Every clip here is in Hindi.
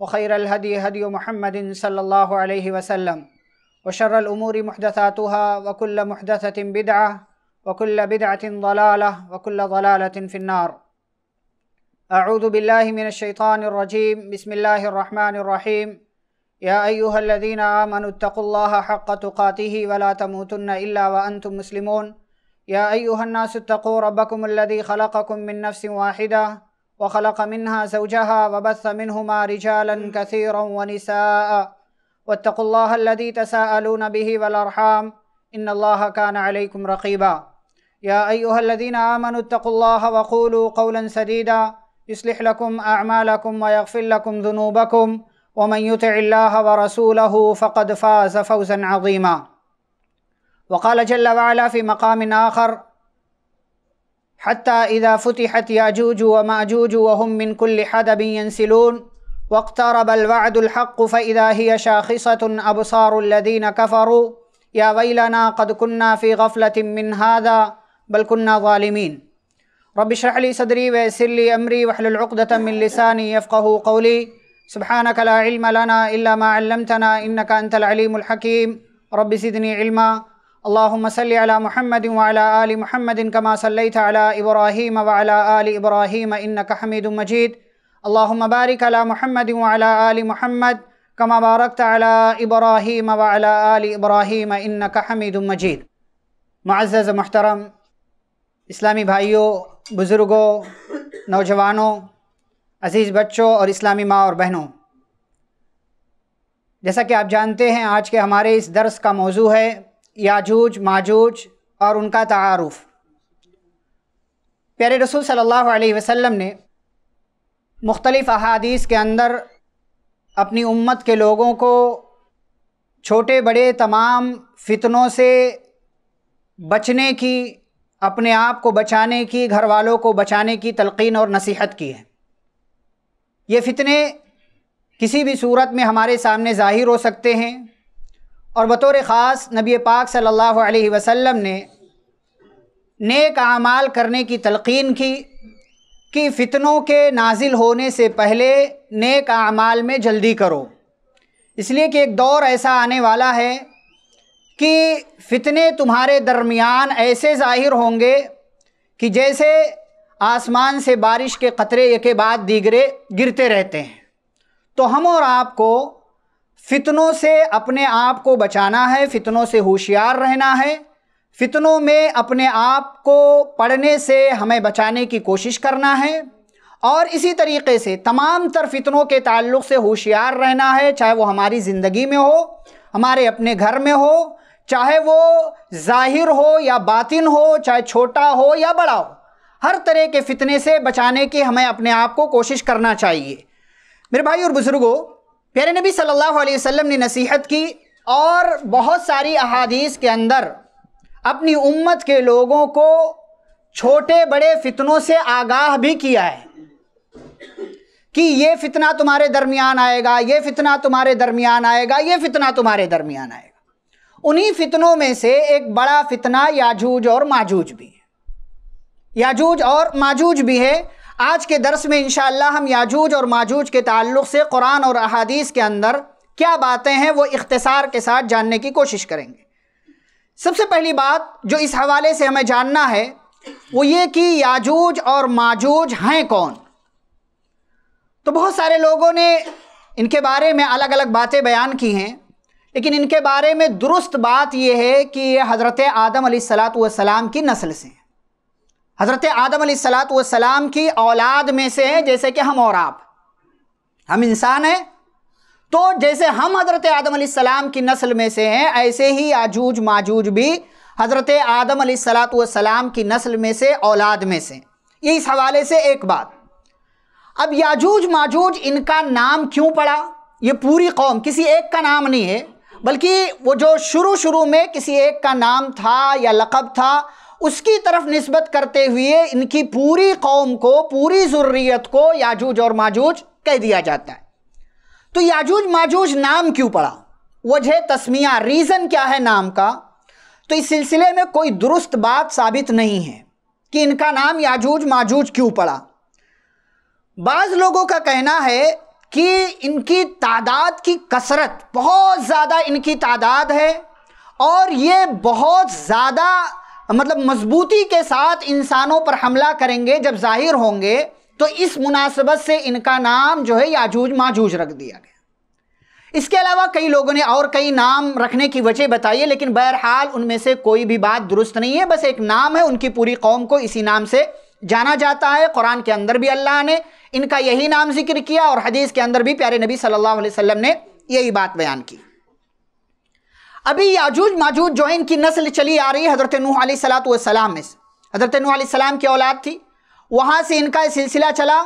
وخير الهدي هدي محمد صلى الله عليه وسلم وشر الأمور محدثاتها وكل محدثة بدعة وكل بدعة ضلالة وكل ضلالة في النار أعوذ بالله من الشيطان الرجيم بسم الله الرحمن الرحيم يا أيها الذين آمنوا اتقوا الله حق تقاته ولا تموتن إلا وأنتم مسلمون يا أيها الناس اتقوا ربكم الذي خلقكم من نفس واحدة وخلق منها زوجها وبث منهما رجالا كثيرا ونساء واتقوا الله الذي تساءلون به والارحام ان الله كان عليكم رقيبا يا ايها الذين امنوا اتقوا الله وقولوا قولا سديدا يصلح لكم اعمالكم ويغفر لكم ذنوبكم ومن يطع الله ورسوله فقد فاز فوزا عظيما وقال جل وعلا في مقام اخر حتى إذا فتحت ياجوج وماجوج وهم من كل حدب ينسلون واقترب الوعد الحق فإذا هي شاخصة أبصار الذين كفروا يا ويلنا قد كنا في غفلة من هذا بل كنا ظالمين رب اشرح لي صدري ويسر لي أمري واحلل عقدة من لساني يفقه قولي سبحانك لا علم لنا إلا ما علمتنا إنك أنت العليم الحكيم رب زدني علما अल्लाम सल महमद वाली महमद कमा सल्लत इब्राहीम वाला आल इब्राहीम इनक मजीद अल्लाम बारिक अला महमद वाला आल महमद कमा बारक अला इब्राहीम वाला आल इब्राहीम इनक मजीद मज़्ज़ महतरम इस्लामी भाइयों बुज़ुर्गों नौजवानों अज़ीज़ बच्चों और इस्लामी माँ और बहनों जैसा कि आप जानते हैं आज के हमारे इस दर्स का मौजू है याजूज माजूज और उनका तारफ़ प्यारे रसूल सल्लल्लाहु अलैहि वसल्लम ने मुख्तलिफ़ अहादीस के अंदर अपनी उम्मत के लोगों को छोटे बड़े तमाम फितनों से बचने की अपने आप को बचाने की घर वालों को बचाने की तलकिन और नसीहत की है ये फितने किसी भी सूरत में हमारे सामने ज़ाहिर हो सकते हैं और बतौर ख़ास नबी पाक सल्लल्लाहु अलैहि वसल्लम ने नेक आमाल करने की तलकीन की कि फ़ितनों के नाजिल होने से पहले नेक आमाल में जल्दी करो इसलिए कि एक दौर ऐसा आने वाला है कि फ़ितने तुम्हारे दरमियान ऐसे ज़ाहिर होंगे कि जैसे आसमान से बारिश के ख़तरे के बाद दीगरे गिरते रहते हैं तो हम और आपको फितनों से अपने आप को बचाना है फितनों से होशियार रहना है फितनों में अपने आप को पढ़ने से हमें बचाने की कोशिश करना है और इसी तरीके से तमाम तर फितनों के ताल्लुक से होशियार रहना है चाहे वो हमारी ज़िंदगी में हो हमारे अपने घर में हो चाहे वो ज़ाहिर हो या बातिन हो चाहे छोटा हो या बड़ा हो हर तरह के फितने से बचाने की हमें अपने आप को कोशिश करना चाहिए मेरे भाई और बुज़ुर्गों प्यारे नबी सल्लल्लाहु अलैहि वसल्लम ने नसीहत की और बहुत सारी अहादीस के अंदर अपनी उम्मत के लोगों को छोटे बड़े फितनों से आगाह भी किया है कि ये फितना तुम्हारे दरमियान आएगा ये फितना तुम्हारे दरमियान आएगा ये फितना तुम्हारे दरमियान आएगा उन्हीं फितनों में से एक बड़ा फितना याजूज और माजूज भी है याजूज और माजूज भी है आज के दर्स में इन हम याजूज और माजूज के ताल्लुक से कुरान और अहादीस के अंदर क्या बातें हैं वो इख्तसार के साथ जानने की कोशिश करेंगे सबसे पहली बात जो इस हवाले से हमें जानना है वो ये कि याजूज और माजूज हैं कौन तो बहुत सारे लोगों ने इनके बारे में अलग अलग बातें बयान की हैं लेकिन इनके बारे में दुरुस्त बात यह है कि ये हज़रत आदम सलात की नस्ल से हैं हज़रत आदम सलाम की औलाद में से है जैसे कि हम और आप हम इंसान हैं तो जैसे हम हज़रत आदम सलाम की नस्ल में से हैं ऐसे ही आजूज माजूज भी हज़रत आदम सलाम की नस्ल में से औलाद में से ये इस हवाले से एक बात अब याजूज माजूज इनका नाम क्यों पड़ा ये पूरी कौम किसी एक का नाम नहीं है बल्कि वो जो शुरू शुरू में किसी एक का नाम था या लकब था उसकी तरफ नस्बत करते हुए इनकी पूरी कौम को पूरी जरूरीत को याजूज और माजूज कह दिया जाता है तो याजूज माजूज नाम क्यों पड़ा वजह तस्मिया रीज़न क्या है नाम का तो इस सिलसिले में कोई दुरुस्त बात साबित नहीं है कि इनका नाम याजूज माजूज क्यों पड़ा बाज़ लोगों का कहना है कि इनकी तादाद की कसरत बहुत ज़्यादा इनकी तादाद है और ये बहुत ज़्यादा मतलब मजबूती के साथ इंसानों पर हमला करेंगे जब जाहिर होंगे तो इस मुनासिबत से इनका नाम जो है याजूज माजूज रख दिया गया इसके अलावा कई लोगों ने और कई नाम रखने की वजह बताई है लेकिन बहरहाल उनमें से कोई भी बात दुरुस्त नहीं है बस एक नाम है उनकी पूरी कौम को इसी नाम से जाना जाता है कुरान के अंदर भी अल्लाह ने इनका यही नाम जिक्र किया और हदीस के अंदर भी प्यारे नबी सल्लल्लाहु अलैहि वसल्लम ने यही बात बयान की अभी याजूज माजूज जो है इनकी नस्ल चली आ रही है हज़रत नूह सलात वसलाम में से हज़रत नूह सलाम की औलाद थी वहाँ से इनका सिलसिला चला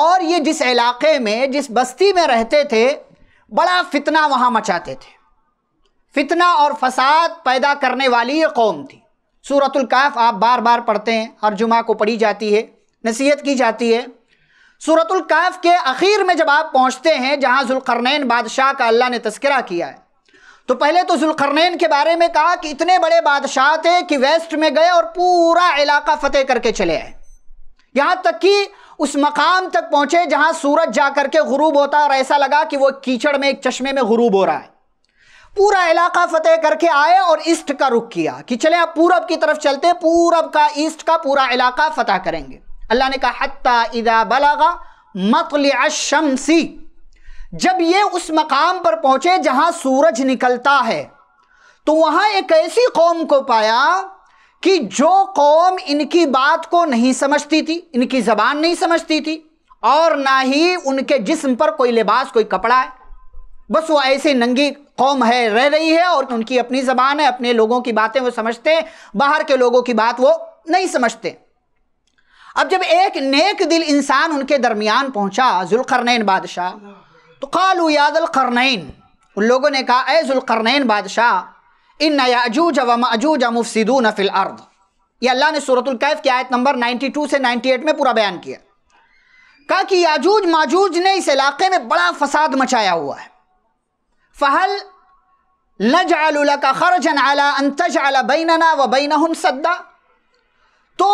और ये जिस इलाके में जिस बस्ती में रहते थे बड़ा फितना वहाँ मचाते थे फितना और फसाद पैदा करने वाली ये कौम थी सूरतुल्काफ़ आप बार बार पढ़ते हैं हर जुमा को पढ़ी जाती है नसीहत की जाती है सूरतुल्काफ़ के आखिर में जब आप पहुँचते हैं जहाँ जुलकरनैन बादशाह का अल्लाह ने तस्करा किया है तो पहले तो जुलकरनैन के बारे में कहा कि इतने बड़े बादशाह थे कि वेस्ट में गए और पूरा इलाका फतेह करके चले आए यहां तक कि उस मकाम तक पहुंचे जहां सूरज जाकर के गुरूब होता और ऐसा लगा कि वो कीचड़ में एक चश्मे में गुरूब हो रहा है पूरा इलाका फतेह करके आए और ईस्ट का रुख किया कि चले आप पूरब की तरफ चलते पूरब का ईस्ट का पूरा इलाका फतेह करेंगे अल्लाह ने कहा हत्ता इदा बलागा मतलिया शमसी जब ये उस मकाम पर पहुंचे जहां सूरज निकलता है तो वहां एक ऐसी कौम को पाया कि जो कौम इनकी बात को नहीं समझती थी इनकी ज़बान नहीं समझती थी और ना ही उनके जिस्म पर कोई लिबास कोई कपड़ा है बस वो ऐसी नंगी कौम है रह रही है और उनकी अपनी ज़बान है अपने लोगों की बातें वो समझते हैं बाहर के लोगों की बात वो नहीं समझते अब जब एक नेक दिल इंसान उनके दरमियान पहुंचा जुलकरनैन बादशाह तो कालू यादल करनैन उन लोगों ने कहा ऐजुल करनैन बादशाह इन नयाजूज व माजूज मुफसिदू नफिल अर्द ये अल्लाह ने सूरतुल कैफ की आयत नंबर 92 से 98 में पूरा बयान किया कहा कि याजूज माजूज ने इस इलाके में बड़ा फसाद मचाया हुआ है फ़हल नजाल का खर्ज आला अंतज आला बैनना व बैन सद्दा तो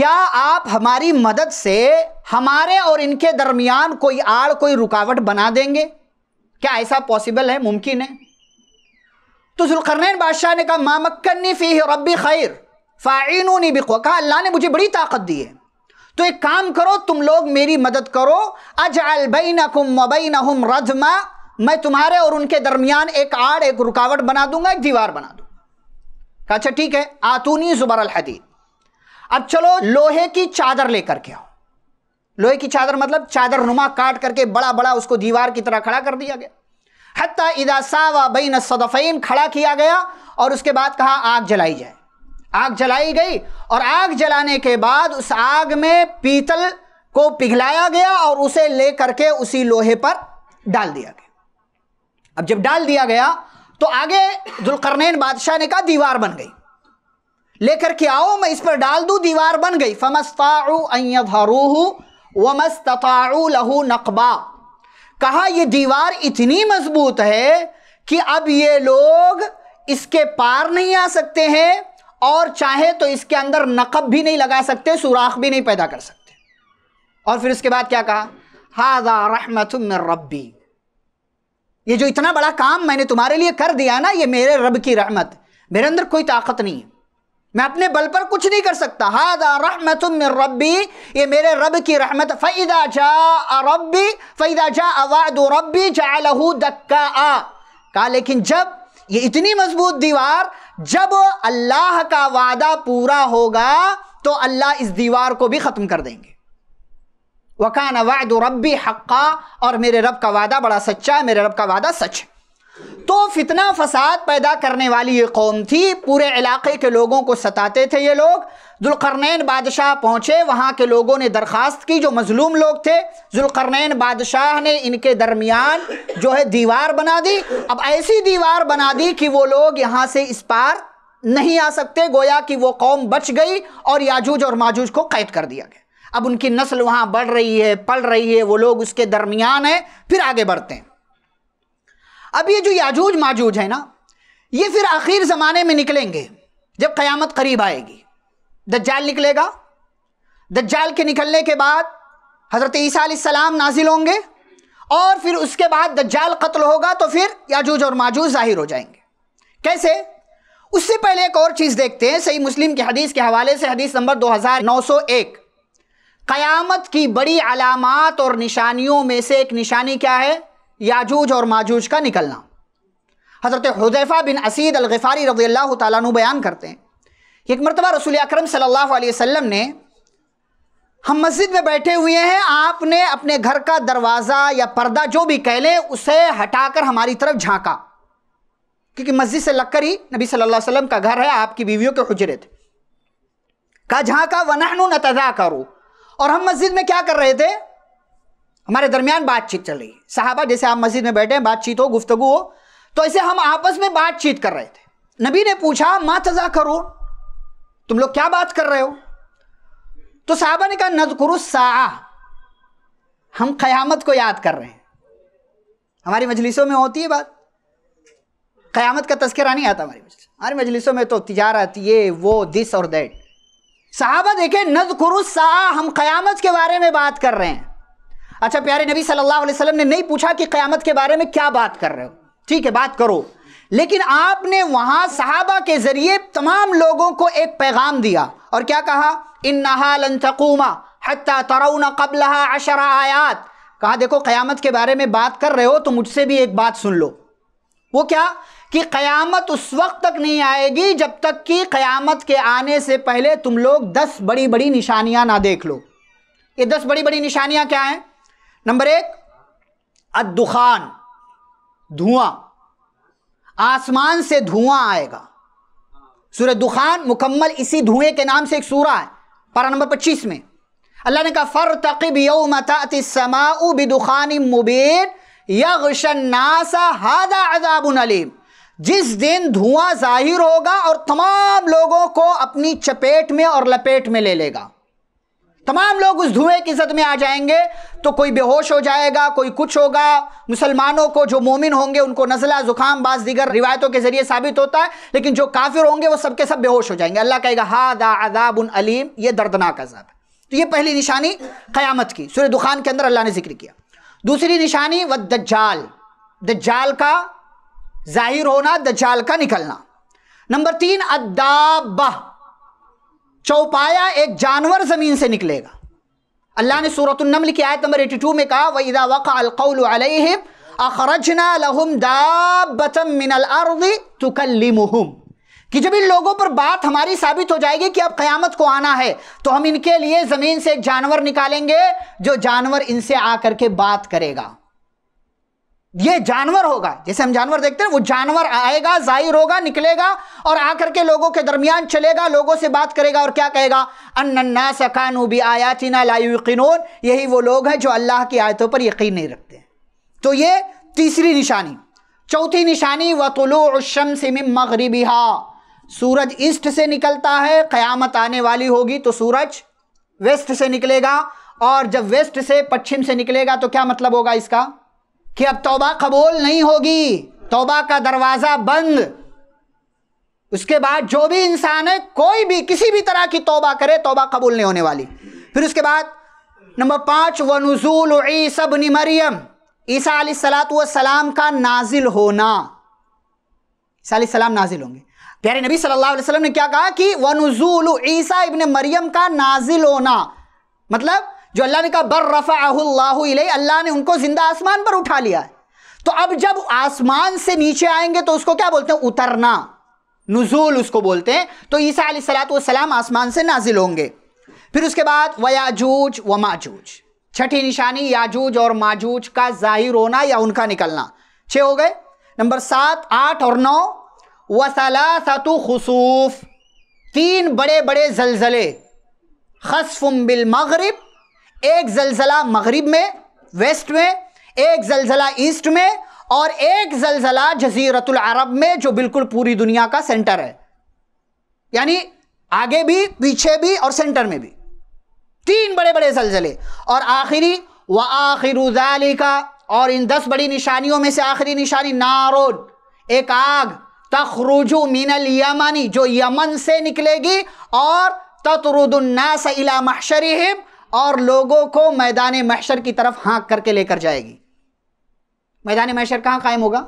क्या आप हमारी मदद से हमारे और इनके दरमियान कोई आड़ कोई रुकावट बना देंगे क्या ऐसा पॉसिबल है मुमकिन है तो जुलकरनैन बादशाह ने कहा माँ मक्कनी फ़ी रबी खैर फ़ाइनूनी बिको कहा अल्लाह ने मुझे बड़ी ताकत दी है तो एक काम करो तुम लोग मेरी मदद करो अज अलबैनकुम मबैनहुम रजमा मैं तुम्हारे और उनके दरमियान एक आड़ एक रुकावट बना दूंगा एक दीवार बना दूंगा अच्छा ठीक है आतूनी ज़ुबर हदीद अब चलो लोहे की चादर लेकर के आओ लोहे की चादर मतलब चादर नुमा काट करके बड़ा बड़ा उसको दीवार की तरह खड़ा कर दिया गया हती इदा सावा बिन सदफ़ैन खड़ा किया गया और उसके बाद कहा आग जलाई जाए आग जलाई गई और आग जलाने के बाद उस आग में पीतल को पिघलाया गया और उसे ले करके उसी लोहे पर डाल दिया गया अब जब डाल दिया गया तो आगे दुलकरनैन बादशाह ने कहा दीवार बन गई लेकर के आओ मैं इस पर डाल दूं दीवार बन गई फमस्ताऊ वमस्ताऊ लहू नकबा कहा यह दीवार इतनी मजबूत है कि अब ये लोग इसके पार नहीं आ सकते हैं और चाहे तो इसके अंदर नकब भी नहीं लगा सकते सुराख भी नहीं पैदा कर सकते और फिर उसके बाद क्या कहा हाजा रहमत रब्बी ये जो इतना बड़ा काम मैंने तुम्हारे लिए कर दिया ना ये मेरे रब की रहमत मेरे अंदर कोई ताकत नहीं है मैं अपने बल पर कुछ नहीं कर सकता हादा रहमत रब्बी ये मेरे रब की रहमत फ़ैदा जा रब्बी फ़ैदा जा अवाद रब्बी जाहू दक्का आ कहा लेकिन जब ये इतनी मजबूत दीवार जब अल्लाह का वादा पूरा होगा तो अल्लाह इस दीवार को भी ख़त्म कर देंगे वकान वाद रब्बी हक्का और मेरे रब का वादा बड़ा सच्चा है मेरे रब का वादा सच है तो फितना फसाद पैदा करने वाली ये कौम थी पूरे इलाके के लोगों को सताते थे ये लोग जुलकरनैन बादशाह पहुँचे वहाँ के लोगों ने दरख्वास्त की जो मजलूम लोग थे जुलकरनैन बादशाह ने इनके दरमियान जो है दीवार बना दी अब ऐसी दीवार बना दी कि वो लोग यहाँ से इस पार नहीं आ सकते गोया कि वो कौम बच गई और याजूज और माजूज को कैद कर दिया गया अब उनकी नस्ल वहाँ बढ़ रही है पल रही है वो लोग उसके दरमियान है फिर आगे बढ़ते हैं अब ये जो याजूज माजूज है ना ये फिर आखिर ज़माने में निकलेंगे जब क़यामत करीब आएगी दज्जाल निकलेगा दज्जाल के निकलने के बाद हज़रत ईसा सलाम नाजिल होंगे और फिर उसके बाद दज्जाल कत्ल होगा तो फिर याजूज और माजूज ज़ाहिर हो जाएंगे कैसे उससे पहले एक और चीज़ देखते हैं सही मुस्लिम की हदीस के हवाले से हदीस नंबर 2901 क़यामत की बड़ी अलामत और निशानियों में से एक निशानी क्या है याजूज और माजूज का निकलना हज़रत हुदैफ़ा बिन असीद अलगफ़ारी रजी अल्लाह तु बयान करते हैं एक मरतबा रसूल अक्रम सल्लल्लाहु अलैहि वसल्लम ने हम मस्जिद में बैठे हुए हैं आपने अपने घर का दरवाज़ा या पर्दा जो भी कह लें उसे हटाकर हमारी तरफ झांका क्योंकि मस्जिद से लगकर ही नबी सल्लल्लाहु अलैहि वसल्लम का घर है आपकी बीवियों के हजरे थे का झांका वनहनु नतजा करो और हम मस्जिद में क्या कर रहे थे हमारे दरमियान बातचीत चल रही है साहबा जैसे आप मस्जिद में बैठे हैं बातचीत हो गुफ्तगु हो तो ऐसे हम आपस में बातचीत कर रहे थे नबी ने पूछा मा तजा करो तुम लोग क्या बात कर रहे हो तो साहबा ने कहा नजकुरु सा हम क़यामत को याद कर रहे हैं हमारी मजलिसों में होती है बात क़यामत का तस्करा नहीं आता हमारी मजलिस हमारी मजलिसों में तो तिजारत ये वो दिस और दैट साहबा देखे नजकुरु सा हम क़यामत के बारे में बात कर रहे हैं अच्छा प्यारे नबी सल्लल्लाहु अलैहि वसल्लम ने नहीं पूछा कि क़यामत के बारे में क्या बात कर रहे हो ठीक है बात करो लेकिन आपने वहां सहाबा के ज़रिए तमाम लोगों को एक पैगाम दिया और क्या कहा इन नहालन तकूमा हती तरउन कबला अशरा आयात कहा देखो क़यामत के बारे में बात कर रहे हो तो मुझसे भी एक बात सुन लो वो क्या कि क़यामत उस वक्त तक नहीं आएगी जब तक कि क़यामत के आने से पहले तुम लोग दस बड़ी बड़ी निशानियाँ ना देख लो ये दस बड़ी बड़ी निशानियाँ क्या हैं नंबर एक अदुखान धुआं आसमान से धुआं आएगा सूर्य दुखान मुकम्मल इसी धुएं के नाम से एक सूरा है पारा नंबर पच्चीस में अल्लाह ने कहा फ़र तकब यौमतमा बिदुखान मुबीन यदाबलीम जिस दिन धुआं जाहिर होगा और तमाम लोगों को अपनी चपेट में और लपेट में ले लेगा तमाम लोग उस धुएं की जद में आ जाएंगे तो कोई बेहोश हो जाएगा कोई कुछ होगा मुसलमानों को जो मोमिन होंगे उनको नजला जुकाम बाज दीगर रिवायतों के जरिए साबित होता है लेकिन जो काफिर होंगे वो सबके सब बेहोश हो जाएंगे अल्लाह कहेगा हा दा अदाब उन अलीम ये दर्दनाक अजाब है तो ये पहली निशानी क़यामत की सूर्य दुखान के अंदर अल्लाह ने जिक्र किया दूसरी निशानी व दज्जाल दज्जाल का जाहिर होना दज्जाल का निकलना नंबर तीन अदाबा चौपाया एक जानवर ज़मीन से निकलेगा अल्लाह ने सूरतनमल की आयत नंबर टू में कहा वईदा वक़ाउल अखरजना कि जब इन लोगों पर बात हमारी साबित हो जाएगी कि अब क़यामत को आना है तो हम इनके लिए ज़मीन से एक जानवर निकालेंगे जो जानवर इनसे आकर के बात करेगा ये जानवर होगा जैसे हम जानवर देखते हैं वो जानवर आएगा जाहिर होगा निकलेगा और आकर के लोगों के दरमियान चलेगा लोगों से बात करेगा और क्या कहेगा अन्ना सकानू भी चीना लायुकिनून यही वो लोग हैं जो अल्लाह की आयतों पर यकीन नहीं रखते तो ये तीसरी निशानी चौथी निशानी वतुलुशम से मगरबिहा सूरज ईस्ट से निकलता है क़यामत आने वाली होगी तो सूरज वेस्ट से निकलेगा और जब वेस्ट से पश्चिम से निकलेगा तो क्या मतलब होगा इसका कि अब तौबा कबूल नहीं होगी तौबा का दरवाज़ा बंद उसके बाद जो भी इंसान है कोई भी किसी भी तरह की तौबा करे तौबा कबूल नहीं होने वाली फिर उसके बाद नंबर पाँच व नज़ूल ईसब मरियम ईसा सलाम का नाजिल होना ईसा सलाम नाजिल होंगे प्यारे नबी सल्लल्लाहु अलैहि वसल्लम ने क्या कहा कि वनजूल ईसा इबन मरियम का नाजिल होना मतलब जो अल्लाह ने कहा बर रफ़ा अल्लाह ने उनको ज़िंदा आसमान पर उठा लिया है तो अब जब आसमान से नीचे आएंगे तो उसको क्या बोलते हैं उतरना नजूल उसको बोलते हैं तो ईसा सलातम आसमान से नाजिल होंगे फिर उसके बाद व याजूज व माजूज छठी निशानी याजूज और माजूज का जाहिर होना या उनका निकलना छः हो गए नंबर सात आठ और नौ वसलासतु खसूफ तीन बड़े बड़े जलजले खसफुम बिल मगरब एक जलसला मगरब में वेस्ट में एक जलसला ईस्ट में और एक जलसला जजीरतुल अरब में जो बिल्कुल पूरी दुनिया का सेंटर है यानी आगे भी पीछे भी और सेंटर में भी तीन बड़े बड़े जलजले और आखिरी व आखिर का और इन दस बड़ी निशानियों में से आखिरी निशानी नारोन एक आग तखरुजु मिनल यमनी जो यमन से निकलेगी और तत्रुदुन्नास इला महशरिहिम और लोगों को मैदान महशर की तरफ हाँक करके लेकर जाएगी मैदान महशर कहाँ कायम होगा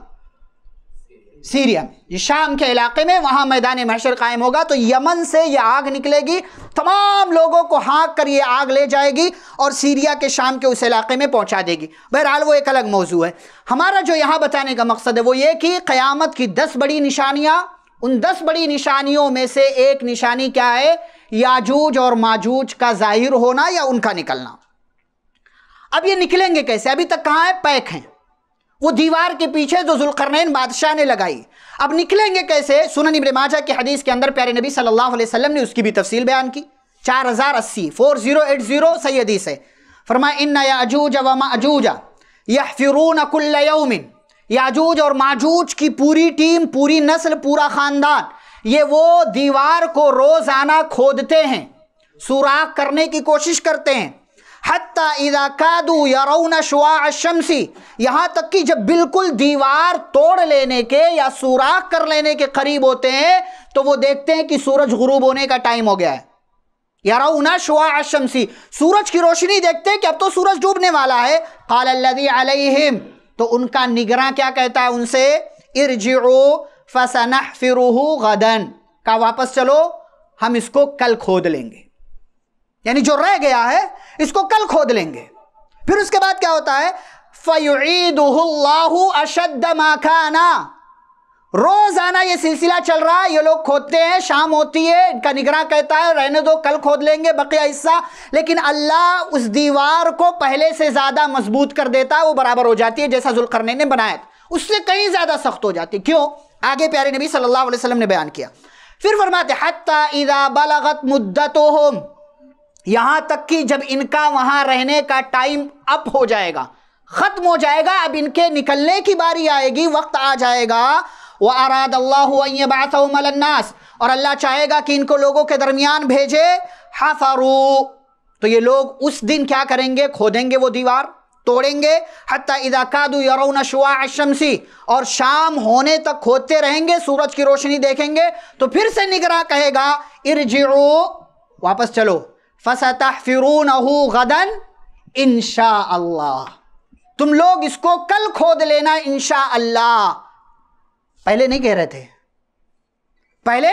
सीरिया में शाम के इलाके में वहाँ मैदान महशर कायम होगा तो यमन से यह आग निकलेगी तमाम लोगों को हाँक कर ये आग ले जाएगी और सीरिया के शाम के उस इलाके में पहुँचा देगी बहरहाल वो एक अलग मौजू है हमारा जो यहाँ बताने का मकसद है वो ये कि क़यामत की दस बड़ी निशानियाँ उन दस बड़ी निशानियों में से एक निशानी क्या है याजूज और माजूज का जाहिर होना या उनका निकलना अब ये निकलेंगे कैसे अभी तक कहाँ है पैक हैं वो दीवार के पीछे जो जुलकरनैन बादशाह ने लगाई अब निकलेंगे कैसे सुनन इब्न माजा की हदीस के अंदर प्यारे नबी सल्लल्लाहु अलैहि वसल्लम ने उसकी भी तफसील बयान की चार हज़ार अस्सी फोर जीरो एट जीरो सही हदीस है फरमा इन याजूज व माजूजा यह फिरून कुल्लयमिन याजूज और माजूज की पूरी टीम पूरी नस्ल पूरा ख़ानदान ये वो दीवार को रोजाना खोदते हैं सुराख करने की कोशिश करते हैं हत्ता इदाकादू यरौन शुआ अशमसी यहाँ तक कि जब बिल्कुल दीवार तोड़ लेने के या सुराख कर लेने के करीब होते हैं तो वो देखते हैं कि सूरज गुरूब होने का टाइम हो गया है यरौना शुआ अशमसी सूरज की रोशनी देखते हैं कि अब तो सूरज डूबने वाला है काल अल्लदी अलैहिम तो उनका निगरा क्या कहता है उनसे इर्जो फसना फिर गदन का वापस चलो हम इसको कल खोद लेंगे यानी जो रह गया है इसको कल खोद लेंगे फिर उसके बाद क्या होता है फ़युदहल्लाहु अशद माखाना रोजाना ये सिलसिला चल रहा है ये लोग खोदते हैं शाम होती है इनका निगरान कहता है रहने दो कल खोद लेंगे बकिया हिस्सा लेकिन अल्लाह उस दीवार को पहले से ज़्यादा मजबूत कर देता है वो बराबर हो जाती है जैसा जुलकरने ने बनाया उससे कहीं ज़्यादा सख्त हो जाती क्यों आगे प्यारे नबी सल्लल्लाहु अलैहि वसल्लम ने बयान किया फिर फरमाते हत्ता इदा बलगत मुद्दत यहाँ तक कि जब इनका वहाँ रहने का टाइम अप हो जाएगा ख़त्म हो जाएगा अब इनके निकलने की बारी आएगी वक्त आ जाएगा वह आराद अल्लाबासनास और अल्लाह चाहेगा कि इनको लोगों के दरमियान भेजे हाफारू तो ये लोग उस दिन क्या करेंगे खोदेंगे वो दीवार तोड़ेंगे हती इदाकादू यरौन शुआ शमसी और शाम होने तक खोदते रहेंगे सूरज की रोशनी देखेंगे तो फिर से निगरा कहेगा इर्जिओ वापस चलो फसतः फिरून गदन इनशा अल्लाह तुम लोग इसको कल खोद लेना इनशा अल्लाह पहले नहीं कह रहे थे पहले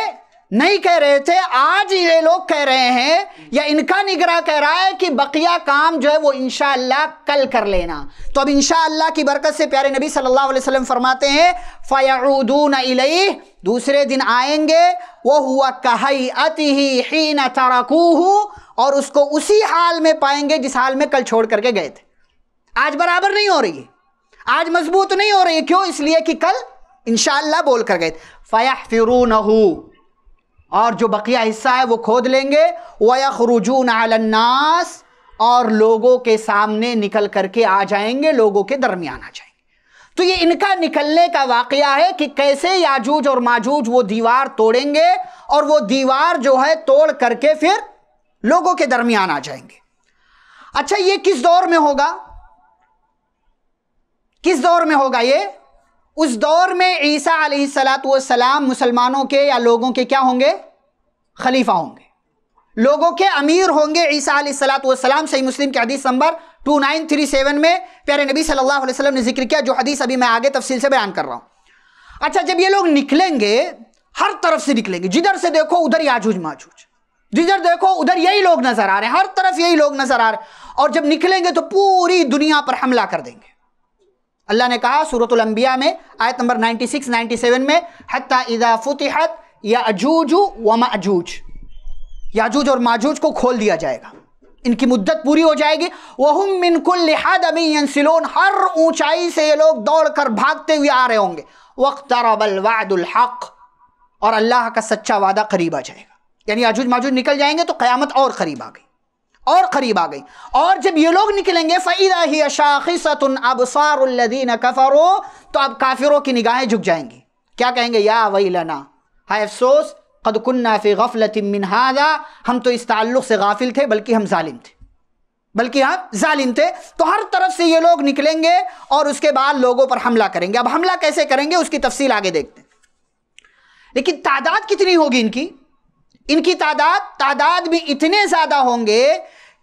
नहीं कह रहे थे आज ये लोग कह रहे हैं या इनका निगरा कह रहा है कि बकिया काम जो है वो इनशा कल कर लेना तो अब इनशाला की बरकत से प्यारे नबी सल्लल्लाहु अलैहि वसल्लम फरमाते हैं फ़यादून इलई दूसरे दिन आएंगे वो हुआ कहई अति ही न तराकूह और उसको उसी हाल में पाएंगे जिस हाल में कल छोड़ करके गए थे आज बराबर नहीं हो रही आज मजबूत नहीं हो रही क्यों इसलिए कि कल इनशाला बोल कर गए फ़या फिरू और जो बकिया हिस्सा है वो खोद लेंगे वयखरुजून अलन्नास और लोगों के सामने निकल करके आ जाएंगे लोगों के दरमियान आ जाएंगे तो ये इनका निकलने का वाकया है कि कैसे याजूज और माजूज वो दीवार तोड़ेंगे और वो दीवार जो है तोड़ करके फिर लोगों के दरमियान आ जाएंगे अच्छा ये किस दौर में होगा किस दौर में होगा ये उस दौर में ईसा सलाम मुसलमानों के या लोगों के क्या होंगे खलीफा होंगे लोगों के अमीर होंगे ईसा सलाम सही मुस्लिम के हदीस नंबर 2937 में प्यारे नबी सल्लल्लाहु अलैहि वसल्लम ने जिक्र किया जो हदीस अभी मैं आगे तफसील से बयान कर रहा हूँ अच्छा जब ये लोग निकलेंगे हर तरफ से निकलेंगे जिधर से देखो उधर याजूज माजूज जिधर देखो उधर यही लोग नजर आ रहे हैं हर तरफ यही लोग नजर आ रहे हैं और जब निकलेंगे तो पूरी दुनिया पर हमला कर देंगे अल्लाह ने कहा सूरतलम्बिया में आयत नंबर 96, 97 में हती इज़ा फ़ुतहत या अजूजू व माजूज याजूज और माजूज को खोल दिया जाएगा इनकी मुद्दत पूरी हो जाएगी वहम मिनकुल लिहाद अमीन हर ऊंचाई से ये लोग दौड़ कर भागते हुए आ रहे होंगे वक्त हक़ और अल्लाह का सच्चा वादा करीब आ जाएगा यानी अजूज माजूज निकल जाएंगे तो क़्यामत और करीब आ गई और करीब आ गई और जब ये लोग निकलेंगे ही कफ़रो तो अब काफिरों की निगाहें झुक जाएंगी क्या कहेंगे या वही लना हाय अफसोस कद कन्ना फ़ी गफलत हम तो इस ताल्लुक़ से गाफिल थे बल्कि हम ालिम थे बल्कि हम ालिम थे तो हर तरफ से ये लोग निकलेंगे और उसके बाद लोगों पर हमला करेंगे अब हमला कैसे करेंगे उसकी तफसील आगे देखते हैं लेकिन तादाद कितनी होगी इनकी इनकी तादाद तादाद भी इतने ज़्यादा होंगे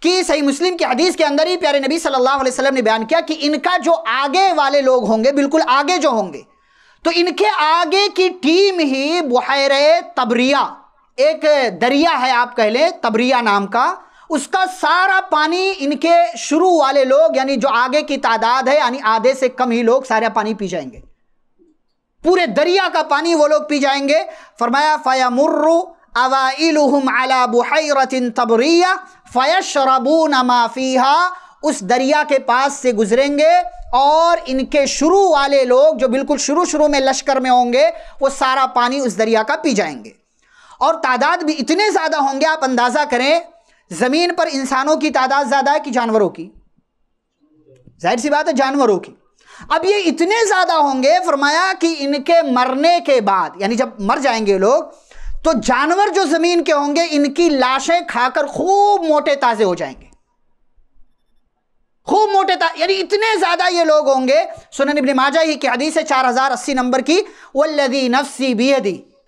कि सही मुस्लिम की हदीस के अंदर ही प्यारे नबी सल्लल्लाहु अलैहि वसल्लम ने बयान किया कि इनका जो आगे वाले लोग होंगे बिल्कुल आगे जो होंगे तो इनके आगे की टीम ही बहर तबरिया एक दरिया है आप कह लें तबरिया नाम का उसका सारा पानी इनके शुरू वाले लोग यानी जो आगे की तादाद है यानी आधे से कम ही लोग सारा पानी पी जाएंगे पूरे दरिया का पानी वो लोग पी जाएंगे फरमाया फया मुर्रू अवाइलहम अला बुहरतिन तबरिया फ़यशरबू माफीहा उस दरिया के पास से गुजरेंगे और इनके शुरू वाले लोग जो बिल्कुल शुरू शुरू में लश्कर में होंगे वो सारा पानी उस दरिया का पी जाएंगे और तादाद भी इतने ज़्यादा होंगे आप अंदाज़ा करें ज़मीन पर इंसानों की तादाद ज़्यादा है कि जानवरों की जाहिर सी बात है जानवरों की अब ये इतने ज़्यादा होंगे फरमाया कि इनके मरने के बाद यानी जब मर जाएंगे लोग तो जानवर जो जमीन के होंगे इनकी लाशें खाकर खूब मोटे ताजे हो जाएंगे खूब मोटे ताजे यानी इतने ज्यादा ये लोग होंगे सुनन इबन माजा ही की हदीस है चार हजार अस्सी नंबर की वल्लदी नफसी बी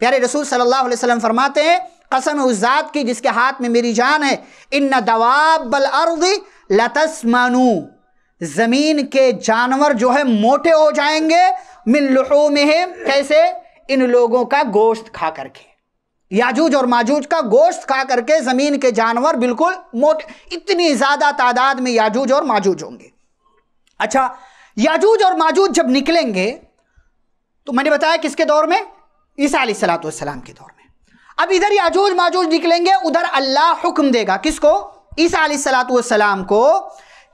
प्यारे रसूल सल्लल्लाहु अलैहि वसल्लम फरमाते हैं कसम उस ज़ात की जिसके हाथ में मेरी जान है इन दवाब अर्द मानू ज़मीन के जानवर जो है मोटे हो जाएंगे मिन में कैसे इन लोगों का गोश्त खा करके याजूज और माजूज का गोश्त खा करके ज़मीन के जानवर बिल्कुल मोटे इतनी ज़्यादा तादाद में याजूज और माजूज होंगे अच्छा याजूज और माजूज जब निकलेंगे तो मैंने बताया किसके दौर में ईसा सलातम के दौर में अब इधर याजूज माजूज निकलेंगे उधर अल्लाह हुक्म देगा किसको ईसा सलातम को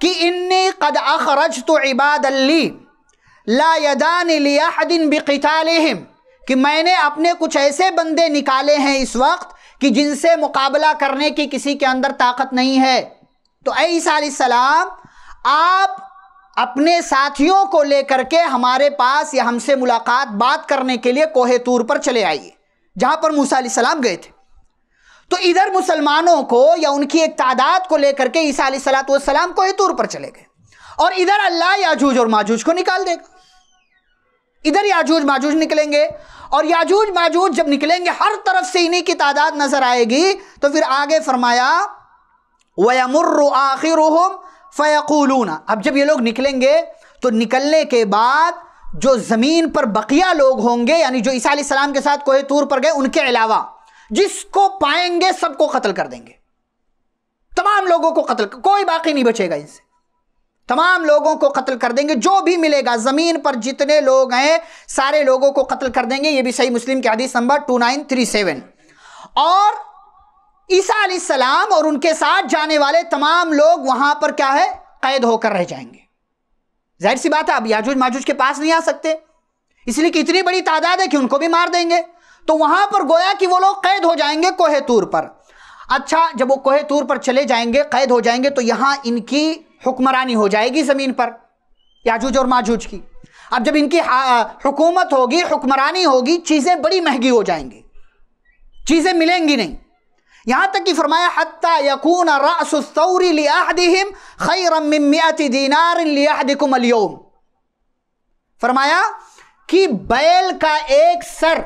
कि इन्नी कद अखरज तो इबाद अली लिया दिन लिया कि मैंने अपने कुछ ऐसे बंदे निकाले हैं इस वक्त कि जिनसे मुकाबला करने की किसी के अंदर ताकत नहीं है तो सलाम आप अपने साथियों को लेकर के हमारे पास या हमसे मुलाकात बात करने के लिए कोहे तूर पर चले आइए जहां पर मूसा सलाम गए थे तो इधर मुसलमानों को या उनकी एक तादाद को लेकर के ईसा सलाम तूर पर चले गए और इधर अल्लाह याजूज और माजूज को निकाल देगा इधर याजूज माजूज निकलेंगे और याजूज माजूज जब निकलेंगे हर तरफ से इन्हीं की तादाद नज़र आएगी तो फिर आगे फरमाया वयमुर्रु आखिर फ़यकूलूना अब जब ये लोग निकलेंगे तो निकलने के बाद जो ज़मीन पर बकिया लोग होंगे यानी जो ईसा सलाम के साथ कोहे तूर पर गए उनके अलावा जिसको पाएंगे सबको कत्ल कर देंगे तमाम लोगों को कत्ल कोई बाकी नहीं बचेगा इनसे तमाम लोगों को कत्ल कर देंगे जो भी मिलेगा ज़मीन पर जितने लोग हैं सारे लोगों को कत्ल कर देंगे ये भी सही मुस्लिम के हदीस number two nine three seven और ईसा सलाम और उनके साथ जाने वाले तमाम लोग वहां पर क्या है कैद होकर रह जाएंगे जाहिर सी बात है अब याजूज माजूज के पास नहीं आ सकते इसलिए कि इतनी बड़ी तादाद है कि उनको भी मार देंगे तो वहां पर गोया कि वो लोग कैद हो जाएंगे कोहे तूर पर अच्छा जब वो कोहे तूर पर चले जाएंगे कैद हो जाएंगे तो यहां इनकी हुक्मरानी हो जाएगी ज़मीन पर याजूज और माजूज की अब जब इनकी हुकूमत होगी हुक्मरानी होगी चीज़ें बड़ी महंगी हो जाएंगी चीज़ें मिलेंगी नहीं यहाँ तक कि फरमाया हत्ता यकून रसौरी लियादिम खैरमियाती दीनार लियादिकुम अलियोम फरमाया कि बैल का एक सर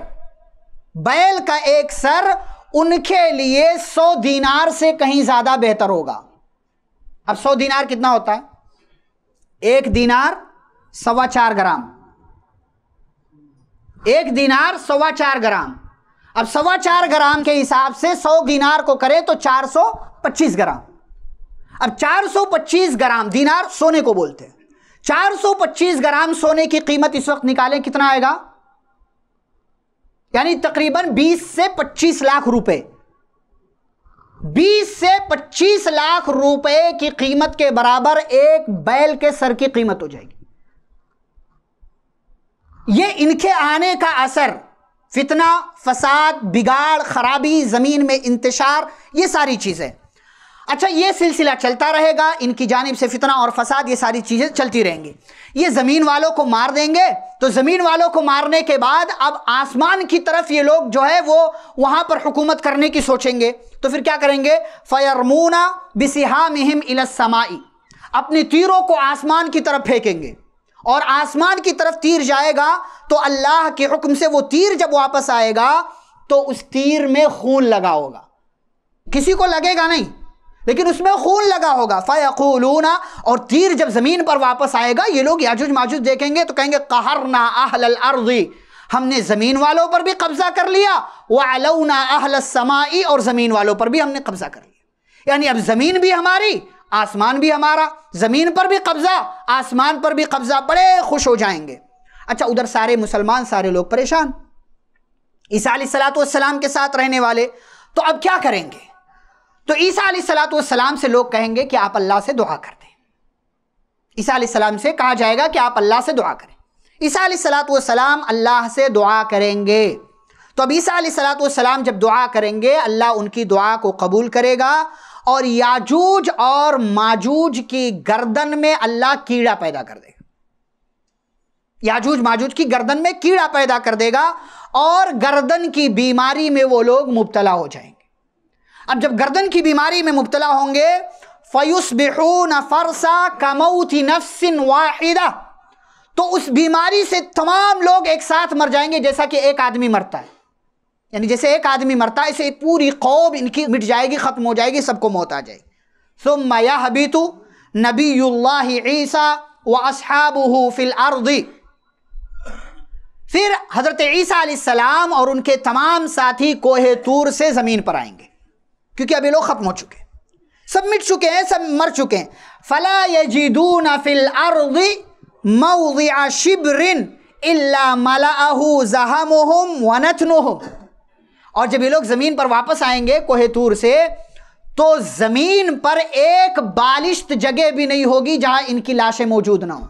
बैल का एक सर उनके लिए सौ दीनार से कहीं ज़्यादा बेहतर होगा अब सौ दिनार कितना होता है एक दिनार सवा चार ग्राम एक दिनार सवा चार ग्राम अब सवा चार ग्राम के हिसाब से सौ दिनार को करें तो चार सौ पच्चीस ग्राम अब चार सौ पच्चीस ग्राम दिनार सोने को बोलते हैं चार सौ पच्चीस ग्राम सोने की कीमत इस वक्त निकालें कितना आएगा यानी तकरीबन बीस से पच्चीस लाख रुपए 20 से 25 लाख रुपए की कीमत के बराबर एक बैल के सर की कीमत हो जाएगी ये इनके आने का असर फितना फसाद बिगाड़ खराबी ज़मीन में इंतशार ये सारी चीज़ें अच्छा ये सिलसिला चलता रहेगा इनकी जानब से फितना और फसाद ये सारी चीज़ें चलती रहेंगी ये ज़मीन वालों को मार देंगे तो ज़मीन वालों को मारने के बाद अब आसमान की तरफ ये लोग जो है वो वहाँ पर हुकूमत करने की सोचेंगे तो फिर क्या करेंगे फ़यरमूना बिसहा महम इलसमाई अपने तीरों को आसमान की तरफ फेंकेंगे और आसमान की तरफ तीर जाएगा तो अल्लाह के हुक्म से वो तीर जब वापस आएगा तो उस तीर में खून लगा होगा किसी को लगेगा नहीं लेकिन उसमें खून लगा होगा फ़यकूलूना और तीर जब ज़मीन पर वापस आएगा ये लोग याजुज माजूज देखेंगे तो कहेंगे कहरना अहल अर्जी हमने ज़मीन वालों पर भी कब्ज़ा कर लिया वह अलौना अहल समाई और ज़मीन वालों पर भी हमने कब्ज़ा कर लिया यानी अब ज़मीन भी हमारी आसमान भी हमारा ज़मीन पर भी कब्ज़ा आसमान पर भी कब्ज़ा बड़े खुश हो जाएंगे अच्छा उधर सारे मुसलमान सारे लोग परेशान ईसा सलात के साथ रहने वाले तो अब क्या करेंगे तो ईसा सलाम से लोग कहेंगे कि आप अल्लाह से दुआ कर दें ईसा सलाम से कहा जाएगा कि आप अल्लाह से दुआ करें ईसा सलाम अल्लाह से दुआ करेंगे तो अब ईसा सलाम जब दुआ करेंगे अल्लाह उनकी दुआ को कबूल करेगा और याजूज और माजूज की गर्दन में अल्लाह कीड़ा पैदा कर देगा याजूज माजूज की गर्दन में कीड़ा पैदा कर देगा और गर्दन की बीमारी में वो लोग मुबतला हो जाएंगे अब जब गर्दन की बीमारी में मुबतला होंगे फयुस बेहून फरसा थी नफसिन वाहिदा तो उस बीमारी से तमाम लोग एक साथ मर जाएंगे जैसा कि एक आदमी मरता है यानी जैसे एक आदमी मरता है इसे पूरी कौब इनकी मिट जाएगी ख़त्म हो जाएगी सबको मौत आ जाएगी सो मया हबीतु नबी ईसा व असहाबू फिल आरदी फिर हज़रत ईसा सलाम और उनके तमाम साथी कोहे तूर से ज़मीन पर आएंगे क्योंकि अभी लोग ख़त्म हो चुके हैं सब मिट चुके हैं सब मर चुके हैं फला यजीदून फिल अर्द मऊदिया शिबरिन इल्ला मलाहू जहामुहम और जब ये लोग ज़मीन पर वापस आएंगे कोहेतूर से तो ज़मीन पर एक बालिश्त जगह भी नहीं होगी जहां इनकी लाशें मौजूद ना हो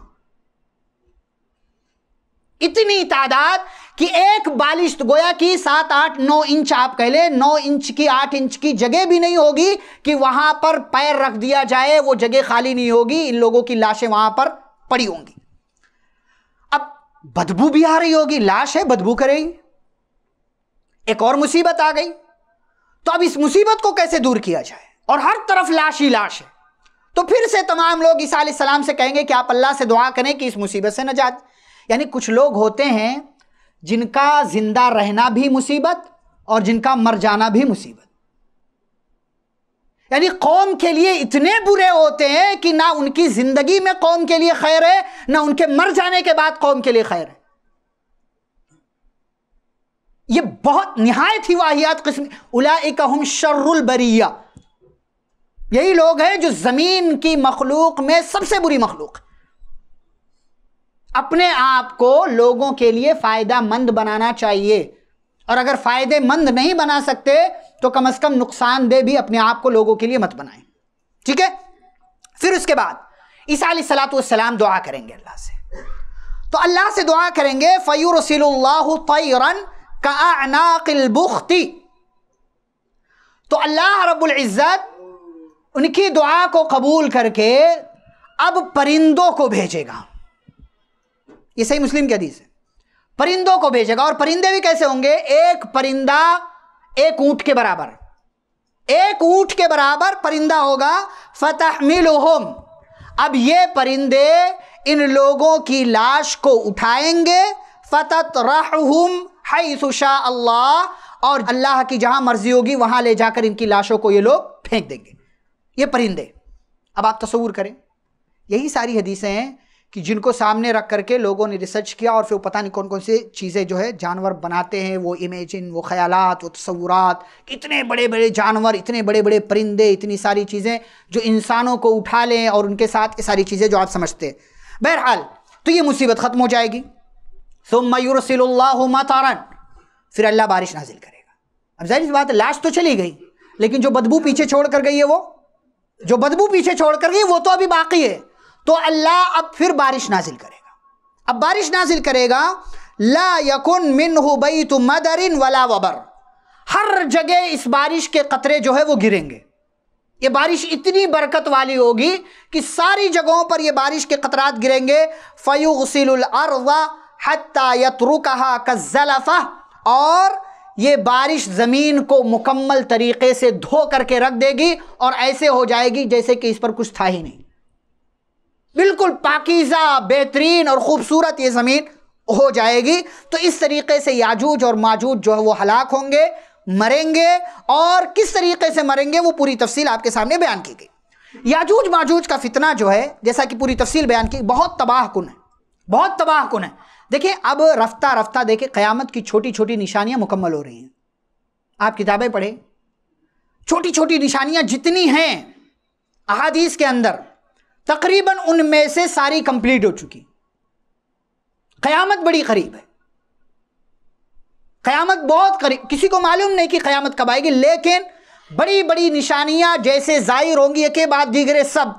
इतनी तादाद कि एक बालिश तो गोया की सात आठ नौ इंच आप कह ले नौ इंच की आठ इंच की जगह भी नहीं होगी कि वहां पर पैर रख दिया जाए वो जगह खाली नहीं होगी इन लोगों की लाशें वहां पर पड़ी होंगी अब बदबू भी आ रही होगी लाश है बदबू करेगी एक और मुसीबत आ गई तो अब इस मुसीबत को कैसे दूर किया जाए और हर तरफ लाश ही लाश है तो फिर से तमाम लोग ईसा सलाम से कहेंगे कि आप अल्लाह से दुआ करें कि इस मुसीबत से नजात यानी कुछ लोग होते हैं जिनका जिंदा रहना भी मुसीबत और जिनका मर जाना भी मुसीबत यानी कौम के लिए इतने बुरे होते हैं कि ना उनकी जिंदगी में कौम के लिए खैर है ना उनके मर जाने के बाद कौम के लिए खैर है ये बहुत नहायत ही वाहियात किस्म उलाइकहम शर्रुल बरिया यही लोग हैं जो ज़मीन की मखलूक में सबसे बुरी मखलूक अपने आप को लोगों के लिए फ़ायदा मंद बनाना चाहिए और अगर फ़ायदेमंद नहीं बना सकते तो कम से कम नुकसानदेह भी अपने आप को लोगों के लिए मत बनाए ठीक है फिर उसके बाद ईसा सलाम दुआ करेंगे अल्लाह से तो अल्लाह से दुआ करेंगे फ़यूर का कानाकिलबुख्ती तो अल्लाह रब्बुल इज़्ज़त उनकी दुआ को कबूल करके अब परिंदों को भेजेगा ये सही मुस्लिम की हदीस है परिंदों को भेजेगा और परिंदे भी कैसे होंगे एक परिंदा एक ऊंट के बराबर एक ऊंट के बराबर परिंदा होगा फतह मिलोहम अब ये परिंदे इन लोगों की लाश को उठाएंगे फतत रहुम हई सुशा अल्लाह और अल्लाह की जहां मर्जी होगी वहां ले जाकर इनकी लाशों को ये लोग फेंक देंगे ये परिंदे अब आप तस्वूर करें यही सारी हदीसें हैं कि जिनको सामने रख करके लोगों ने रिसर्च किया और फिर पता नहीं कौन कौन सी चीज़ें जो है जानवर बनाते हैं वो इमेजिन वो ख्यालात वो तस्वूरत इतने बड़े बड़े जानवर इतने बड़े बड़े परिंदे इतनी सारी चीज़ें जो इंसानों को उठा लें और उनके साथ ये सारी चीज़ें जो आप समझते हैं बहरहाल तो ये मुसीबत ख़त्म हो जाएगी सो मयूर तारन फिर अल्लाह बारिश नाजिल करेगा अब जहरी बात लाश तो चली गई लेकिन जो बदबू पीछे छोड़ कर गई है वो जो बदबू पीछे छोड़ कर गई वो तो अभी बाकी है तो अल्लाह अब फिर बारिश नाजिल करेगा अब बारिश नाजिल करेगा ला यकुन मिन हुबई तो मदरिन वला वबर हर जगह इस बारिश के कतरे जो है वो गिरेंगे ये बारिश इतनी बरकत वाली होगी कि सारी जगहों पर ये बारिश के कतरात गिरेंगे फ़युसिलरवा कज़लफ़ा और ये बारिश ज़मीन को मुकम्मल तरीके से धो करके रख देगी और ऐसे हो जाएगी जैसे कि इस पर कुछ था ही नहीं बिल्कुल पाकिज़ा बेहतरीन और ख़ूबसूरत ये ज़मीन हो जाएगी तो इस तरीके से याजूज और माजूज जो है वो हलाक होंगे मरेंगे और किस तरीके से मरेंगे वो पूरी तफसील आपके सामने बयान की गई याजूज माजूज का फितना जो है जैसा कि पूरी तफसील बयान की बहुत तबाह कन है बहुत तबाह कन है देखिए अब रफ्ता रफ्ता देखे क़यामत की छोटी छोटी निशानियाँ मुकम्मल हो रही हैं आप किताबें पढ़ें छोटी छोटी निशानियाँ जितनी हैं अहादीस के अंदर तकरीबन उनमें से सारी कंप्लीट हो चुकी क़यामत बड़ी करीब है क़यामत बहुत करीब किसी को मालूम नहीं कि क़यामत कब आएगी लेकिन बड़ी बड़ी निशानियां जैसे जाहिर होंगी एक बाद दीगरे सब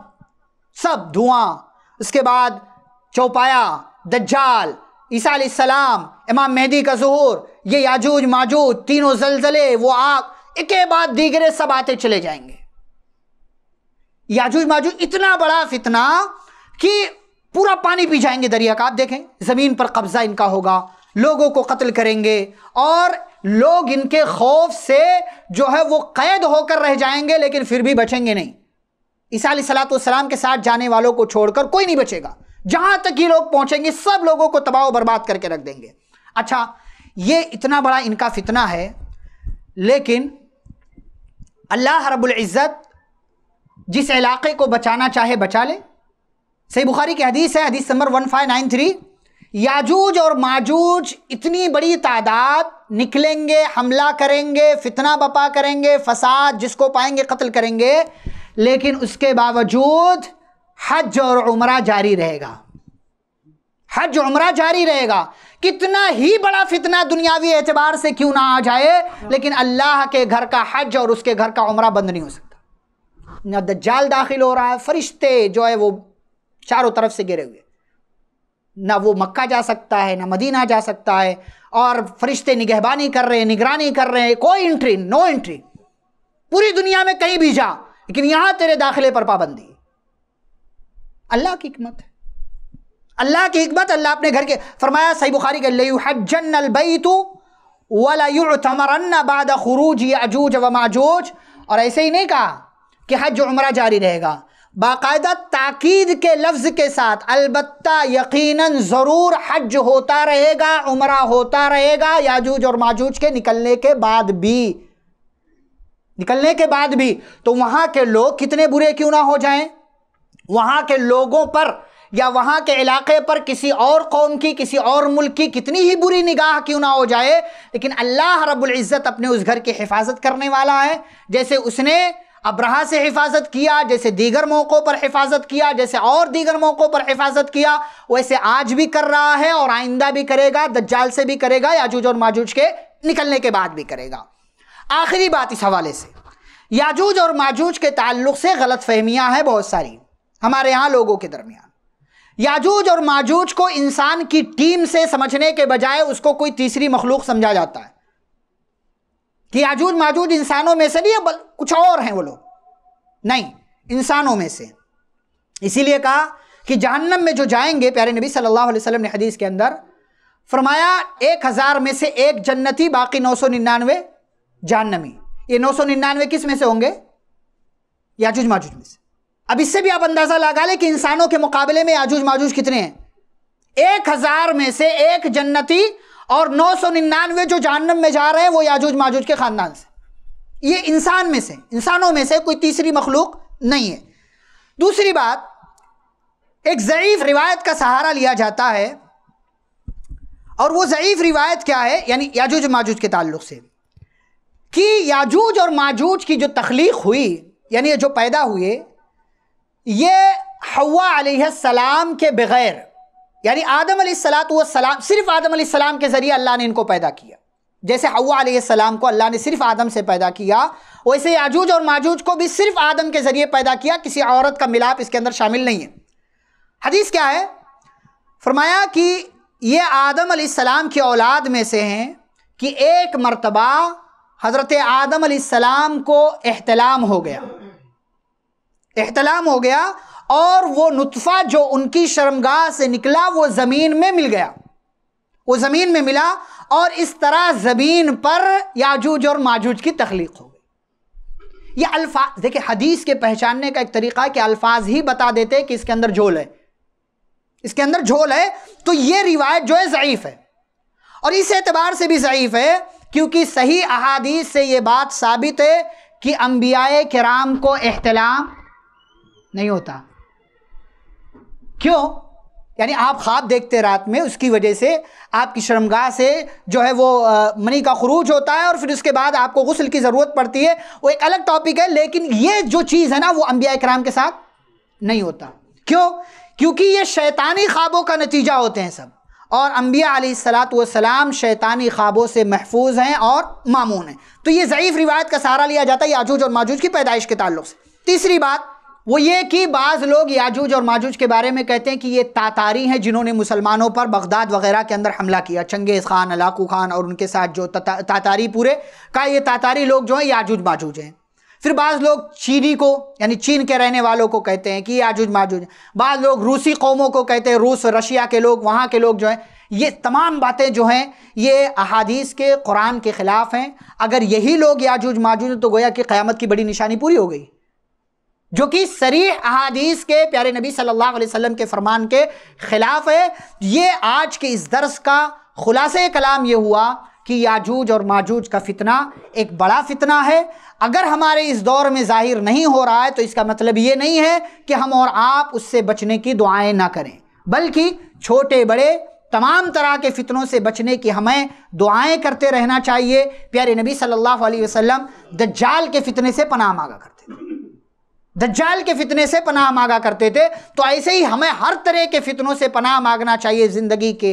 सब धुआं उसके बाद चौपाया दज्जाल ईसा सलाम इमाम मेहदी का जहूर ये याजूज माजूज तीनों जलजले वो आग एक बाद दीगरे सब आते चले जाएंगे याजूज माजूज इतना बड़ा फितना कि पूरा पानी पी जाएंगे दरिया का आप देखें ज़मीन पर कब्ज़ा इनका होगा लोगों को कत्ल करेंगे और लोग इनके खौफ से जो है वो कैद होकर रह जाएंगे लेकिन फिर भी बचेंगे नहीं ईसा सलाम के साथ जाने वालों को छोड़कर कोई नहीं बचेगा जहां तक ये लोग पहुँचेंगे सब लोगों को तबाह बर्बाद करके रख देंगे अच्छा ये इतना बड़ा इनका फितना है लेकिन अल्लाह रबुल्ज़त जिस इलाके को बचाना चाहे बचा ले सही बुखारी की हदीस है हदीस number one five nine three याजूज और माजूज इतनी बड़ी तादाद निकलेंगे हमला करेंगे फितना बपा करेंगे फसाद जिसको पाएंगे कत्ल करेंगे लेकिन उसके बावजूद हज और उम्र जारी रहेगा हज उम्र जारी रहेगा कितना ही बड़ा फितना दुनियावी एतबार से क्यों ना आ जाए लेकिन अल्लाह के घर का हज और उसके घर का उम्र बंद नहीं हो सकता दज्जाल दाखिल हो रहा है फरिश्ते जो है वो चारों तरफ से गिरे हुए ना वो मक्का जा सकता है ना मदीना जा सकता है और फरिश्ते निगहबानी कर रहे हैं निगरानी कर रहे हैं कोई एंट्री नो एंट्री पूरी दुनिया में कहीं भी जा लेकिन यहां तेरे दाखिले पर पाबंदी अल्लाह की हमत है अल्लाह की हमत अल्लाह अपने घर के फरमाया सही बुखारी के लजन अलबैतु वाला बाद खरूज याजूज व माजूज और ऐसे ही नहीं कहा कि हज उम्र जारी रहेगा बाकायदा ताकीद के लफ्ज़ के साथ अलबत् यकीन ज़रूर हज होता रहेगा उम्र होता रहेगा याजूज और माजूज के निकलने के बाद भी निकलने के बाद भी तो वहाँ के लोग कितने बुरे क्यों ना हो जाएं वहाँ के लोगों पर या वहाँ के इलाके पर किसी और कौम की किसी और मुल्क की कितनी ही बुरी निगाह क्यों ना हो जाए लेकिन अल्लाह रब्ज़त अपने उस घर की हिफाजत करने वाला है जैसे उसने अब्रहा से हिफाजत किया जैसे दीगर मौक़ों पर हिफाजत किया जैसे और दीगर मौक़ों पर हिफाजत किया वैसे आज भी कर रहा है और आइंदा भी करेगा दज्जाल से भी करेगा याजूज और माजूज के निकलने के बाद भी करेगा आखिरी बात इस हवाले से याजूज और माजूज के ताल्लुक से गलत फहमियाँ हैं बहुत सारी हमारे यहाँ लोगों के दरमियान याजूज और माजूज को इंसान की टीम से समझने के बजाय उसको कोई तीसरी मखलूक समझा जाता है कि आजूद माजूद इंसानों में से नहीं बल कुछ और हैं वो लोग नहीं इंसानों में से इसीलिए कहा कि जहन्नम में जो जाएंगे प्यारे नबी सल्लल्लाहु अलैहि वसल्लम ने हदीस के अंदर फरमाया एक हज़ार में से एक जन्नती बाकी नौ सौ निन्यानवे जहन्नमी ये नौ सौ निन्यानवे किस में से होंगे याजूज माजूज में से अब इससे भी आप अंदाज़ा लगा लें कि इंसानों के मुकाबले में याजूज माजूज कितने हैं एक हज़ार में से एक जन्नती और नौ सौ निन्यानवे जो जानम में जा रहे हैं वो याजूज माजूज के ख़ानदान से ये इंसान में से इंसानों में से कोई तीसरी मखलूक नहीं है दूसरी बात एक ज़यीफ़ रिवायत का सहारा लिया जाता है और वो ज़यीफ़ रिवायत क्या है यानी याजूज माजूज के ताल्लुक से कि याजूज और माजूज की जो तख्लीक हुई यानी जो पैदा हुए ये हवा सलाम के बग़ैर यानी आदम सलाम सिर्फ आदम सलाम के ज़रिए अल्लाह ने इनको पैदा किया जैसे हवा सलाम को अल्लाह ने सिर्फ आदम से पैदा किया वैसे याजूज और माजूज को भी सिर्फ आदम के ज़रिए पैदा किया किसी औरत का मिलाप इसके अंदर शामिल नहीं है हदीस क्या है फरमाया कि ये आदम सलाम की औलाद में से हैं कि एक मरतबा हज़रत आदम सलाम को अहतलाम हो गया अहतलाम हो गया और वो नुतफ़ा जो उनकी शर्मगाह से निकला वो ज़मीन में मिल गया वो ज़मीन में मिला और इस तरह ज़मीन पर याजूज और माजूज की तख्लीक हो गई ये अल्फाज देखिए हदीस के पहचानने का एक तरीका है कि अल्फाज ही बता देते कि इसके अंदर झोल है इसके अंदर झोल है तो ये रिवायत जो है ज़यीफ़ है और इस एतबार से भी ज़यीफ़ है क्योंकि सही अहादीस से ये बात साबित है कि अम्बिया कराम को अहतलाम नहीं होता क्यों यानी आप ख्वाब देखते रात में उसकी वजह से आपकी शर्मगाह से जो है वो मनी का खरूज होता है और फिर उसके बाद आपको गसल की ज़रूरत पड़ती है वो एक अलग टॉपिक है लेकिन ये जो चीज़ है ना वो अम्बिया कराम के साथ नहीं होता क्यों क्योंकि ये शैतानी ख्वाबों का नतीजा होते हैं सब और अम्बिया सलाम शैतानी ख्वाबों से महफूज हैं और मामून हैं तो ये ज़यीफ़ रिवायत का सहारा लिया जाता है याजूज और माजूज की पैदाइश के ताल्लुक से तीसरी बात वो ये कि बाज़ लोग याजूज और माजूज के बारे में कहते हैं कि ये तातारी हैं जिन्होंने मुसलमानों पर बगदाद वगैरह के अंदर हमला किया चंगेज़ खान अलाकू खान और उनके साथ जो ता, तातारी पूरे का ये तातारी लोग जो हैं याजूज माजूज हैं फिर बाज़ लोग चीनी को यानी चीन के रहने वालों को कहते हैं कि याजूज माजूज बाज़ लोग रूसी कौमों को कहते हैं रूस रशिया के लोग वहाँ के लोग जो हैं ये तमाम बातें जो हैं ये अहादीस के कुरान के ख़िलाफ़ हैं अगर यही लोग याजूज माजूज तो गोया कि क़्यामत की बड़ी निशानी पूरी हो गई जो कि सरी अहादीस के प्यारे नबी सल्लल्लाहु अलैहि वसल्लम के फरमान के ख़िलाफ़ है ये आज के इस दर्स का खुलासे कलाम ये हुआ कि याजूज और माजूज का फितना एक बड़ा फितना है अगर हमारे इस दौर में ज़ाहिर नहीं हो रहा है तो इसका मतलब ये नहीं है कि हम और आप उससे बचने की दुआएँ ना करें बल्कि छोटे बड़े तमाम तरह के फितनों से बचने की हमें दुआएँ करते रहना चाहिए प्यारे नबी सल्लल्लाहु अलैहि वसल्लम दज्जाल के फितने से पनाह मांगा करते दज्जाल के फितने से पनाह मांगा करते थे तो ऐसे ही हमें हर तरह के फितनों से पनाह मांगना चाहिए ज़िंदगी के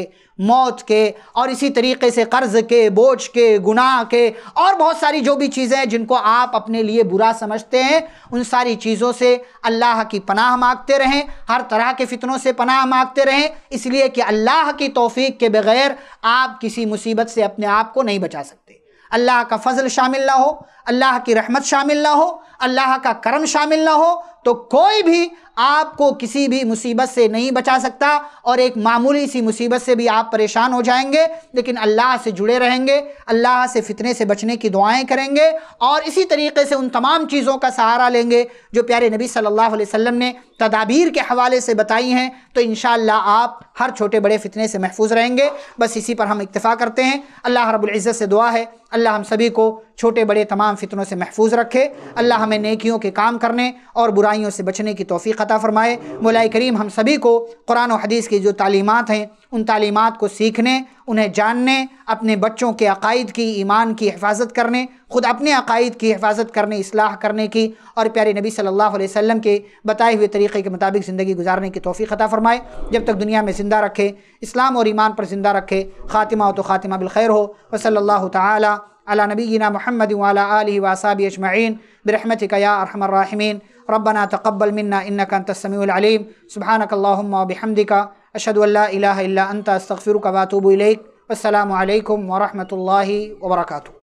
मौत के और इसी तरीके से कर्ज़ के बोझ के गुनाह के और बहुत सारी जो भी चीज़ें हैं जिनको आप अपने लिए बुरा समझते हैं उन सारी चीज़ों से अल्लाह की पनाह मांगते रहें हर तरह के फितनों से पनाह मांगते रहें इसलिए कि अल्लाह की तोफ़ी के बग़ैर आप किसी मुसीबत से अपने आप को नहीं बचा सकते अल्लाह का फ़ज़ल शामिल ना हो अल्लाह की रहमत शामिल ना हो अल्लाह का करम शामिल ना हो तो कोई भी आपको किसी भी मुसीबत से नहीं बचा सकता और एक मामूली सी मुसीबत से भी आप परेशान हो जाएंगे लेकिन अल्लाह से जुड़े रहेंगे अल्लाह से फितने से बचने की दुआएं करेंगे और इसी तरीके से उन तमाम चीज़ों का सहारा लेंगे जो प्यारे नबी सल्लल्लाहु अलैहि वसल्लम ने तदाबीर के हवाले से बताई हैं तो इन आप हर छोटे बड़े फितने से महफूज रहेंगे बस इसी पर हम इतफ़ा करते हैं अल्लाह रबुल्ज़त से दुआ है अल्लाह हम सभी को छोटे बड़े तमाम फितनों से महफूज रखे अल्लाह हमें नेकियों के काम करने और बुराइयों से बचने की तोफ़ी अता फ़रमाए मौलाए करीम हम सभी को कुरान और हदीस की जो तालीमत हैं उन तालीमत को सीखने उन्हें जानने अपने बच्चों के अकायद की ईमान की हिफाजत करने ख़ुद अपने अकायद की हिफाजत करने असलाह करने की और प्यारे नबी सल्लल्लाहु अलैहि वसल्लम के बताए हुए तरीक़े के मुताबिक ज़िंदगी गुजारने की तोफ़ी अता फ़रमाए जब तक दुनिया में ज़िंदा रखे इस्लाम और ईमान पर ज़िंदा रखे ख़ातिमा हो तो ख़ातिमा बिलखैर हो वसल्ला ताली على نبينا محمد وعلى آله وأصحابه أجمعين برحمتك يا أرحم الراحمين ربنا تقبل منا إنك أنت السميع العليم سبحانك اللهم وبحمدك أشهد أن لا إله إلا أنت أستغفرك وأتوب إليك والسلام عليكم ورحمة الله وبركاته